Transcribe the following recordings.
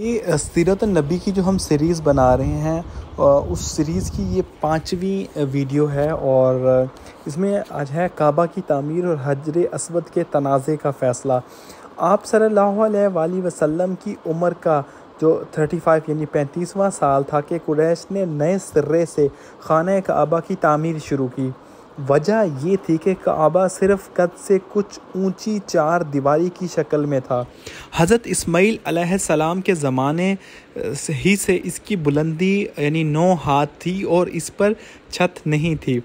ये सीरत नबी की जो हम सीरीज़ बना रहे हैं उस सीरीज़ की ये पाँचवीं वीडियो है और इसमें आज है काबा की तामीर और हजर असवद के तनाज़े का फ़ैसला आप सल्ला वसलम की उम्र का जो 35 यानी पैंतीसवां साल था कि कुरैश ने नए सिरे से खाना काबा की तामीर शुरू की वजह ये थी कि काबा सिर्फ कद से कुछ ऊंची चार दीवारी की शक्ल में था हज़रत इसमाइल सलाम के ज़माने ही से इसकी बुलंदी यानी नौ हाथ थी और इस पर छत नहीं थी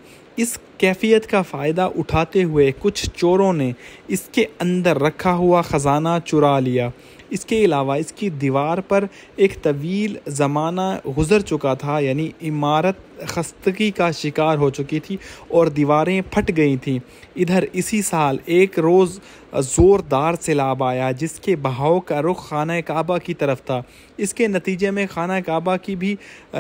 इस कैफियत का फ़ायदा उठाते हुए कुछ चोरों ने इसके अंदर रखा हुआ ख़जाना चुरा लिया इसके अलावा इसकी दीवार पर एक तवील ज़माना गुज़र चुका था यानी इमारत खस्तगी का शिकार हो चुकी थी और दीवारें फट गई थीं इधर इसी साल एक रोज़ ज़ोरदार सैलाब आया जिसके बहाव का रुख खाना काबा की तरफ था इसके नतीजे में खाना काबा की भी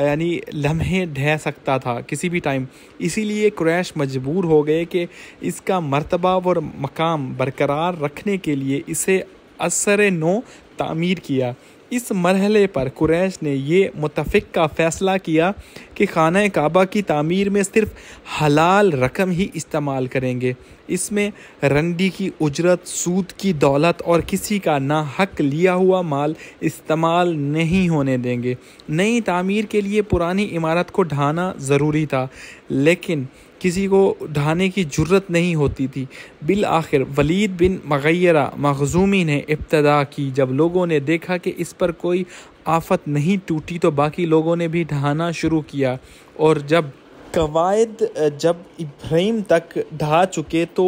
यानी लम्हे ढह सकता था किसी भी टाइम इसीलिए क्रैश मजबूर हो गए कि इसका मरतबा और मकाम बरकरार रखने के लिए इसे असर नो तामीर किया इस मरहले पर कुरैश ने ये मुतफ़ का फ़ैसला किया कि खाना काबा की तामीर में सिर्फ हलाल रकम ही इस्तेमाल करेंगे इसमें रंडी की उजरत सूद की दौलत और किसी का ना हक लिया हुआ माल इस्तेमाल नहीं होने देंगे नई तामीर के लिए पुरानी इमारत को ढाना ज़रूरी था लेकिन किसी को ढाने की जरूरत नहीं होती थी बिल आखिर वलीद बिन मगैरा मखजूमी ने इब्तदा की जब लोगों ने देखा कि इस पर कोई आफत नहीं टूटी तो बाकी लोगों ने भी ढहाना शुरू किया और जब कवायद जब इब्राहिम तक ढा चुके तो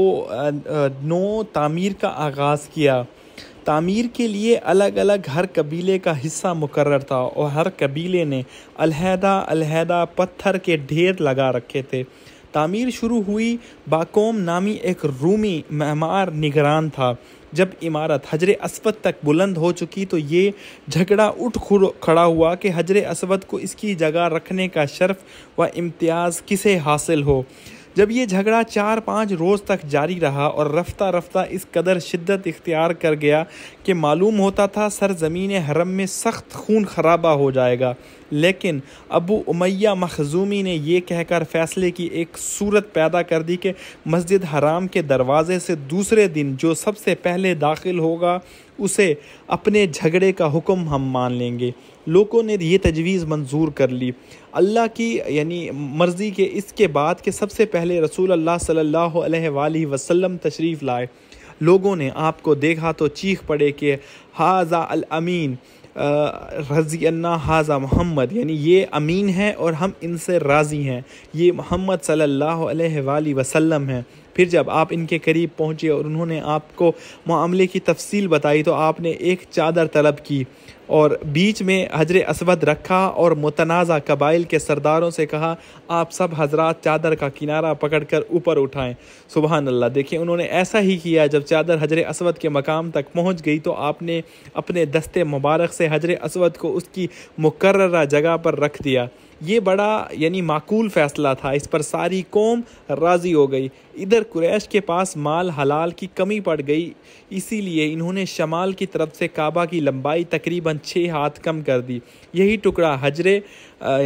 नो तामीर का आगाज़ किया तामीर के लिए अलग अलग हर कबीले का हिस्सा मुकर था और हर कबीले ने अलहदा अलहदा पत्थर के ढेर लगा रखे थे तामीर शुरू हुई बाकोम नामी एक रूमी मेमार निगरान था जब इमारत हजर असवद तक बुलंद हो चुकी तो ये झगड़ा उठ खड़ा हुआ कि हजर असवद को इसकी जगह रखने का शर्फ व इम्तियाज़ किसे हासिल हो जब ये झगड़ा चार पाँच रोज़ तक जारी रहा और रफ्ता रफ्ता इस कदर शिद्दत इख्तियार कर गया कि मालूम होता था ज़मीन हरम में सख्त खून खराबा हो जाएगा लेकिन अबू उमैया मखजूमी ने यह कहकर फैसले की एक सूरत पैदा कर दी कि मस्जिद हराम के दरवाज़े से दूसरे दिन जो सबसे पहले दाखिल होगा उसे अपने झगड़े का हुक्म हम मान लेंगे लोगों ने ये तजवीज़ मंजूर कर ली अल्लाह की यानी मर्ज़ी के इसके बाद के सबसे पहले रसूल अल्लाह सल्लल्लाहु अलैहि वसल्लम तशरीफ़ लाए लोगों ने आपको देखा तो चीख पड़े कि हाजा अल अमीन रजी अन्ना हाजा मोहम्मद यानी ये अमीन है और हम इनसे राज़ी हैं ये मोहम्मद सल्लल्लाहु अलैहि वसल्लम हैं फिर जब आप इनके करीब पहुँचे और उन्होंने आपको मामले की तफसील बताई तो आपने एक चादर तलब की और बीच में हजर असवद रखा और मुतनाज़ा कबाइल के सरदारों से कहा आप सब हजरात चादर का किनारा पकड़कर ऊपर उठाएं सुबह अल्लाह देखिए उन्होंने ऐसा ही किया जब चादर हजर असवद के मकाम तक पहुंच गई तो आपने अपने दस्ते मुबारक से हजर असवद को उसकी मुकर्रा जगह पर रख दिया ये बड़ा यानी माकूल फैसला था इस पर सारी कौम राज़ी हो गई इधर कुरैश के पास माल हलाल की कमी पड़ गई इसीलिए इन्होंने शमाल की तरफ से काबा की लंबाई तकरीबन छः हाथ कम कर दी यही टुकड़ा हजरे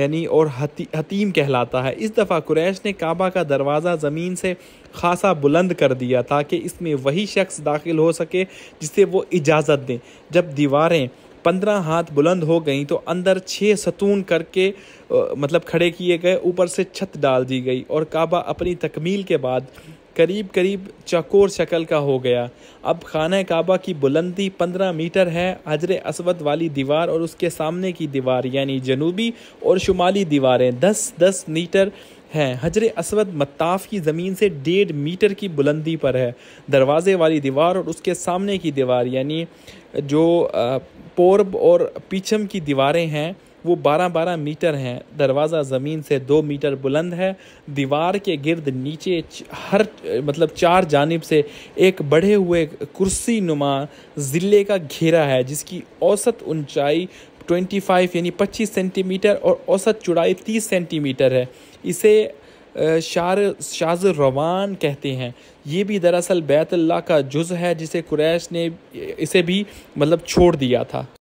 यानी और हती, हतीम कहलाता है इस दफ़ा कुरैश ने काबा का दरवाज़ा ज़मीन से खासा बुलंद कर दिया ताकि इसमें वही शख्स दाखिल हो सके जिसे वो इजाज़त दें जब दीवारें पंद्रह हाथ बुलंद हो गई तो अंदर छः सतून करके मतलब खड़े किए गए ऊपर से छत डाल दी गई और काबा अपनी तकमील के बाद करीब करीब चकोर शक्ल का हो गया अब खाना काबा की बुलंदी पंद्रह मीटर है हजर असवद वाली दीवार और उसके सामने की दीवार यानी जनूबी और शुमाली दीवारें दस दस मीटर हैं हजर असवद मत्ताफ की ज़मीन से डेढ़ मीटर की बुलंदी पर है दरवाज़े वाली दीवार और उसके सामने की दीवार यानी जो पोर्ब और पीछम की दीवारें हैं वो बारह बारह मीटर हैं दरवाज़ा ज़मीन से दो मीटर बुलंद है दीवार के गिर्द नीचे हर मतलब चार जानब से एक बढ़े हुए कुर्सी नुमा ज़िले का घेरा है जिसकी औसत ऊंचाई 25 यानी 25 सेंटीमीटर और औसत चौड़ाई 30 सेंटीमीटर है इसे शार शाज रवान कहते हैं ये भी दरअसल बैतुल्ला का जुज़ है जिसे कुरैश ने इसे भी मतलब छोड़ दिया था